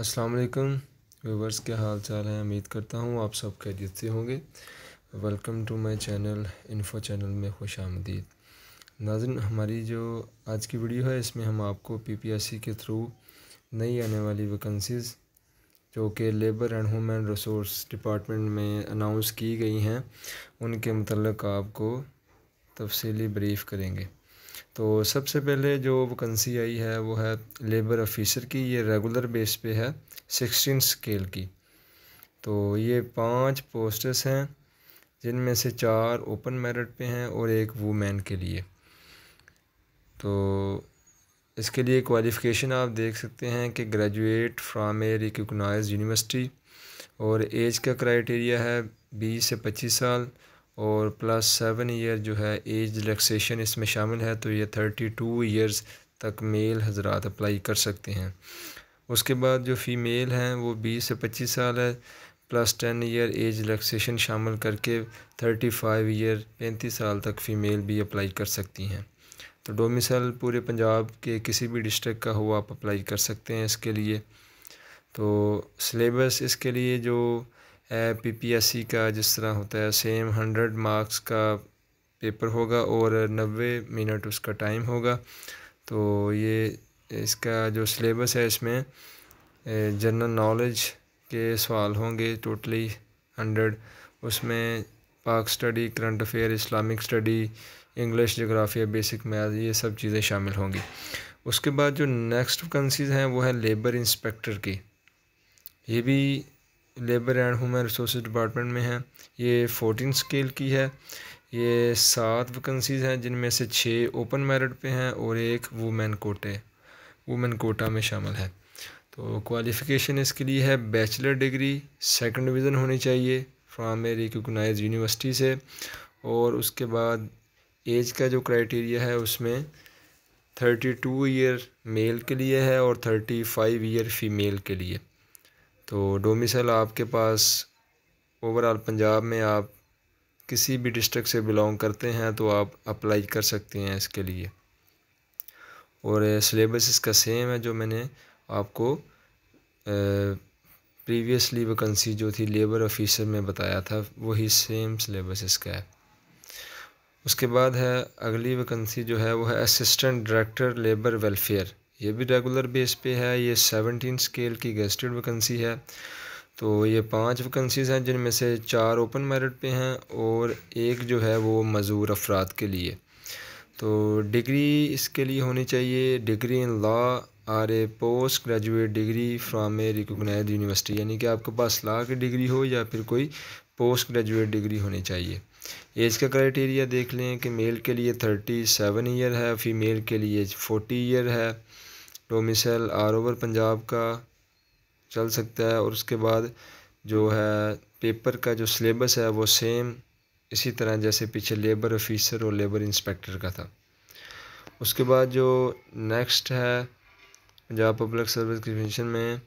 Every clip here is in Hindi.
अस्सलाम वालेकुम व्यूवर्स क्या हाल चाल है उम्मीद करता हूँ आप सब खैरियत से होंगे welcome to my channel info channel में खुश आमदीद नाजन हमारी जो आज की वीडियो है इसमें हम आपको पीपीएससी के थ्रू नई आने वाली वैकेंसीज़ जो कि labour and human resource department में अनाउंस की गई हैं उनके मतलब आपको तफसीली ब्रीफ़ करेंगे तो सबसे पहले जो वैकेंसी आई है वो है लेबर ऑफिसर की ये रेगुलर बेस पे है सिक्सटीन स्केल की तो ये पांच पोस्टर्स हैं जिनमें से चार ओपन मेरिट पे हैं और एक वूमेन के लिए तो इसके लिए क्वालिफ़िकेशन आप देख सकते हैं कि graduate from a recognise university और एज का क्राइटेरिया है बीस से पच्चीस साल और प्लस सेवन ईयर जो है एज रिलैक्सेशन इसमें शामिल है तो ये थर्टी टू ईयर्स तक मेल हजरात अप्लाई कर सकते हैं उसके बाद जो फ़ीमेल हैं वो बीस से पच्चीस साल है plus ten year age relaxation शामिल करके थर्टी फाइव ईयर पैंतीस साल तक फ़ीमेल भी अप्लाई कर सकती हैं तो डोमिसल पूरे पंजाब के किसी भी डिस्ट्रिक्ट का हो आप अप्लाई कर सकते हैं इसके लिए तो सिलेबस इसके लिए जो पीपीएससी का जिस तरह होता है सेम हंड्रेड मार्क्स का पेपर होगा और नबे मिनट उसका टाइम होगा तो ये इसका जो सिलेबस है इसमें जनरल नॉलेज के सवाल होंगे टोटली हंड्रेड उसमें Pak study current affair Islamic study English जोग्राफिया बेसिक मैथ ये सब चीज़ें शामिल होंगी उसके बाद जो नेक्स्ट वैकेंसीज़ हैं वो है लेबर इंस्पेक्टर की ये भी labour and human resource department में है ये फोर्टीन स्केल की है ये सात वैकेंसीज़ हैं जिनमें से छः ओपन मेरिट पे हैं और एक वुमेन कोटे वुमेन कोटा में शामिल है तो क्वालिफ़िकेशन इसके लिए है बैचलर डिग्री सेकंड डिवीज़न होनी चाहिए फ्राम ए रिकोगनाइज यूनिवर्सिटी से और उसके बाद एज का जो क्राइटेरिया है उसमें थर्टी टू ईयर मेल के लिए है और थर्टी फाइव ईयर फीमेल के लिए तो डोमिसल आपके पास ओवरऑल पंजाब में आप किसी भी डिस्ट्रिक्ट से बिलोंग करते हैं तो आप अप्लाई कर सकते हैं इसके लिए और सिलेबस इसका सेम है जो मैंने आपको प्रीवियसली वैकेंसी जो थी लेबर ऑफिसर में बताया था वही सेम सिलेबस इसका है उसके बाद है अगली वैकेंसी जो है वो है असिस्टेंट डायरेक्टर लेबर वेलफेयर ये भी रेगुलर बेस पे है ये सेवनटीन स्केल की गेस्टेड वैकेंसी है तो ये पांच वैकेंसीज़ हैं जिनमें से चार ओपन मेरिट पे हैं और एक जो है वो मज़ूर अफराद के लिए तो डिग्री इसके लिए होनी चाहिए degree in law or a post graduate degree from a recognise university यानी कि आपके पास लॉ की डिग्री हो या फिर कोई पोस्ट ग्रेजुएट डिग्री होनी चाहिए एज का क्राइटेरिया देख लें कि मेल के लिए थर्टी सेवन ईयर है फीमेल के लिए फोर्टी ईयर है डोमिसल आर ओवर पंजाब का चल सकता है और उसके बाद जो है पेपर का जो सिलेबस है वो सेम इसी तरह जैसे पीछे लेबर ऑफिसर और लेबर इंस्पेक्टर का था उसके बाद जो नेक्स्ट है पंजाब पब्लिक सर्विस कमीशन में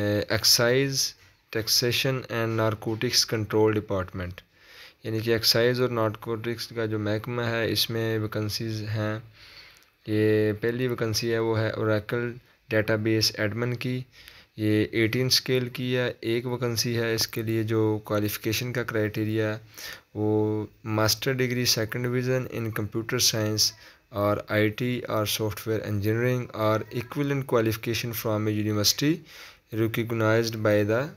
excise taxation and narcotics control department यानी कि एक्साइज और नारकोटिक्स का जो महकमा है इसमें वैकेंसीज हैं ये पहली वैकेंसी है वो है डेटा डेटाबेस एडमिन की ये एटीन स्केल की है एक वैकेंसी है इसके लिए जो क्वालिफ़िकेशन का क्राइटेरिया वो master degree second division in computer science और आईटी और सॉफ्टवेयर इंजीनियरिंग और equivalent qualification from a university recognise by the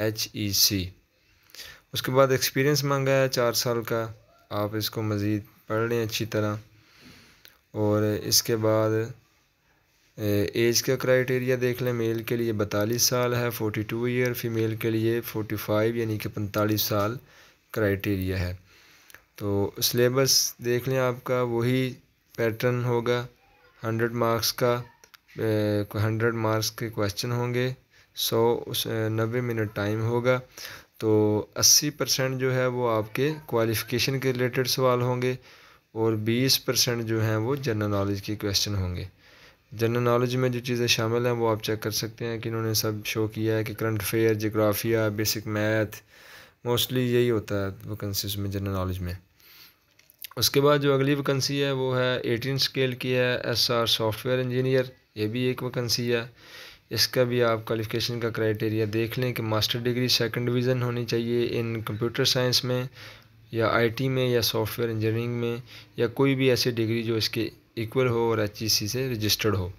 H E C उसके बाद एक्सपीरियंस मांगा है चार साल का आप इसको मज़ीद पढ़ लें अच्छी तरह और इसके बाद एज का क्राइटेरिया देख लें मेल के लिए बतालीस साल है फ़ोटी टू ईयर फीमेल के लिए फ़ोटी फाइव यानी कि पैंतालीस साल क्राइटेरिया है तो सलेबस देख लें आपका वही पैटर्न होगा हंड्रेड मार्क्स का हंड्रेड मार्क्स के क्वेश्चन होंगे सौ उस नबे मिनट टाइम होगा तो अस्सी परसेंट जो है वो आपके क्वालिफ़िकेशन के रिलेटेड सवाल होंगे और बीस परसेंट जो हैं वो जनरल नॉलेज के क्वेश्चन होंगे जनरल नॉलेज में जो चीज़ें शामिल हैं वो आप चेक कर सकते हैं कि इन्होंने सब शो किया है कि करंट अफेयर जोग्राफिया बेसिक मैथ मोस्टली यही होता है वैकेंसी में जनरल नॉलेज में उसके बाद जो अगली वैकेंसी है वो है एटीन स्केल की है एस आर सॉफ्टवेयर इंजीनियर ये भी एक वैकेंसी है इसका भी आप क्वालिफ़िकेशन का क्राइटेरिया देख लें कि मास्टर डिग्री सेकंड डिवीज़न होनी चाहिए इन कंप्यूटर साइंस में या आईटी में या सॉफ्टवेयर इंजीनियरिंग में या कोई भी ऐसी डिग्री जो इसके इक्वल हो और एच से रजिस्टर्ड हो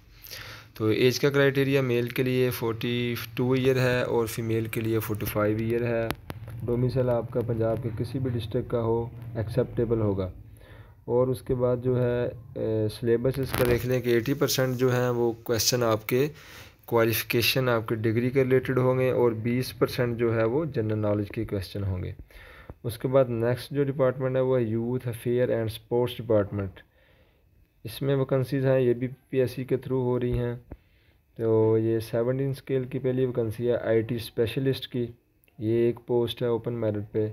तो एज का क्राइटेरिया मेल के लिए फ़ोर्टी टू ईयर है और फीमेल के लिए फ़ोर्टी फाइव ईयर है डोमिसल आपका पंजाब के किसी भी डिस्ट्रिक्ट का हो एक्सेप्टेबल होगा और उसके बाद जो है सिलेबस इसका देख लें कि एटी परसेंट जो है वो क्वेश्चन आपके क्वालिफ़िकेशन आपके डिग्री के रिलेटेड होंगे और बीस परसेंट जो है वो जनरल नॉलेज के क्वेश्चन होंगे उसके बाद नेक्स्ट जो डिपार्टमेंट है वो है youth affair and sports department इसमें वैकेंसीज़ हैं ये भी पीएससी के थ्रू हो रही हैं तो ये सेवनटीन स्केल की पहली वैकेंसी है आईटी स्पेशलिस्ट की ये एक पोस्ट है ओपन मेरिट पे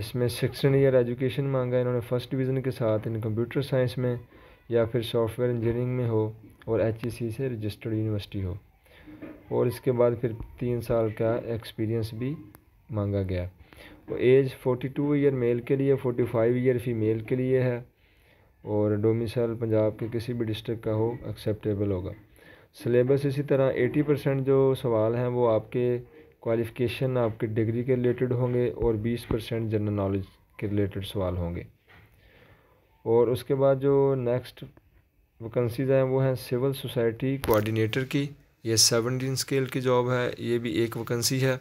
इसमें सिक्सटीन ईयर एजुकेशन मांगा है इन्होंने फर्स्ट डिवीज़न के साथ इन कंप्यूटर साइंस में या फिर सॉफ्टवेयर इंजीनियरिंग में हो और एच e से रजिस्टर्ड यूनिवर्सिटी हो और इसके बाद फिर तीन साल का एक्सपीरियंस भी मांगा गया एज 42 ईयर मेल के लिए 45 ईयर फीमेल के लिए है और डोमिसल पंजाब के किसी भी डिस्ट्रिक्ट का हो एक्सेप्टेबल होगा सिलेबस इसी तरह 80 परसेंट जो सवाल हैं वो आपके क्वालिफिकेशन आपके डिग्री के रिलेटेड होंगे और 20 परसेंट जनरल नॉलेज के रिलेटेड सवाल होंगे और उसके बाद जो नेक्स्ट वैकेंसीज़ हैं वो हैं सिविल सोसाइटी कोऑर्डिनेटर की ये सेवनटीन स्केल की जॉब है ये भी एक वैकेंसी है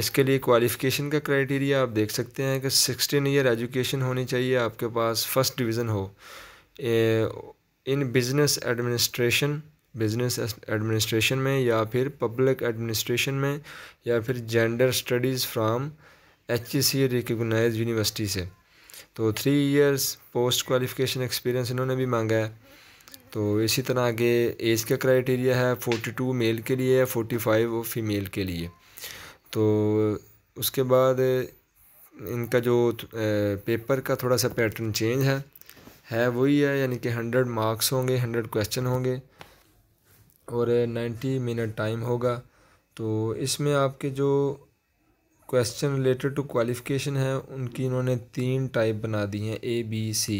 इसके लिए क्वालिफ़िकेशन का क्राइटेरिया आप देख सकते हैं कि सिक्सटीन ईयर एजुकेशन होनी चाहिए आपके पास फर्स्ट डिवीज़न हो in business administration business administration में या फिर पब्लिक एडमिनिस्ट्रेशन में या फिर gender studies from H E C recognise university से तो three years post qualification experience इन्होंने भी मांगा है तो इसी तरह के एज का क्राइटेरिया है फोर्टी टू मेल के लिए फोर्टी फाइव फीमेल के लिए तो उसके बाद इनका जो पेपर का थोड़ा सा पैटर्न चेंज है है वही है यानी कि हंड्रेड मार्क्स होंगे हंड्रेड क्वेश्चन होंगे और नाइन्टी मिनट टाइम होगा तो इसमें आपके जो क्वेश्चन रिलेटेड टू क्वालिफ़िकेशन है उनकी इन्होंने तीन टाइप बना दी हैं ए बी सी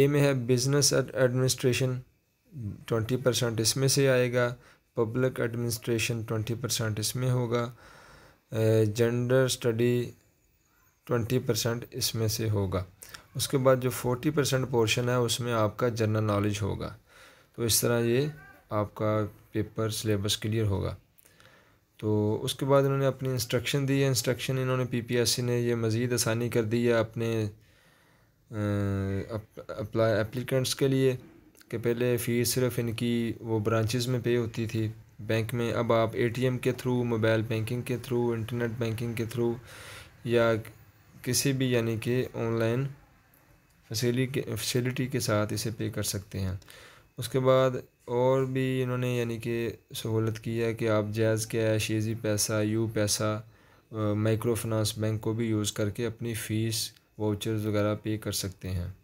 ए में है बिज़नेस एडमिनिस्ट्रेशन ट्वेंटी परसेंट इसमें से आएगा पब्लिक एडमिनिस्ट्रेशन ट्वेंटी परसेंट इसमें होगा जेंडर स्टडी ट्वेंटी परसेंट इसमें से होगा उसके बाद जो फोर्टी परसेंट पोर्शन है उसमें आपका जनरल नॉलेज होगा तो इस तरह ये आपका पेपर सिलेबस क्लियर होगा तो उसके बाद इन्होंने अपनी इंस्ट्रक्शन दी है इंस्ट्रक्शन इन्होंने पीपीएससी ने ये मज़ीद आसानी कर दी है अपने अप्लाई एप्लीकेंट्स के लिए कि पहले फ़ीस सिर्फ इनकी वो ब्रांचेज़ में पे होती थी बैंक में अब आप एटीएम के थ्रू मोबाइल बैंकिंग के थ्रू इंटरनेट बैंकिंग के थ्रू या किसी भी यानी कि ऑनलाइन फैसिलिटी फैसिलिटी के साथ इसे पे कर सकते हैं उसके बाद और भी इन्होंने यानी कि सहूलत की है कि आप Jazz cash Easypaisa UPaisa micro finance bank को भी यूज़ करके अपनी फ़ीस वाउचर्स वगैरह पे कर सकते हैं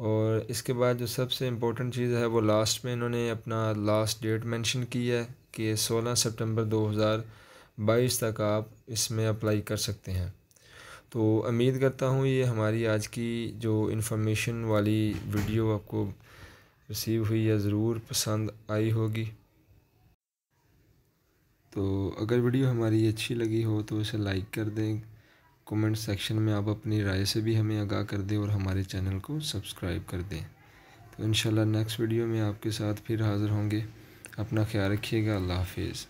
और इसके बाद जो सबसे इम्पोर्टेंट चीज़ है वो लास्ट में इन्होंने अपना लास्ट डेट मेंशन की है कि 16 सितंबर 2022 तक आप इसमें अप्लाई कर सकते हैं तो उम्मीद करता हूँ ये हमारी आज की जो इन्फॉर्मेशन वाली वीडियो आपको रिसीव हुई या ज़रूर पसंद आई होगी तो अगर वीडियो हमारी अच्छी लगी हो तो इसे लाइक कर दें कमेंट सेक्शन में आप अपनी राय से भी हमें आगाह कर दें और हमारे चैनल को सब्सक्राइब कर दें तो इन नेक्स्ट वीडियो में आपके साथ फिर हाज़िर होंगे अपना ख्याल रखिएगा अल्लाह हाफिज़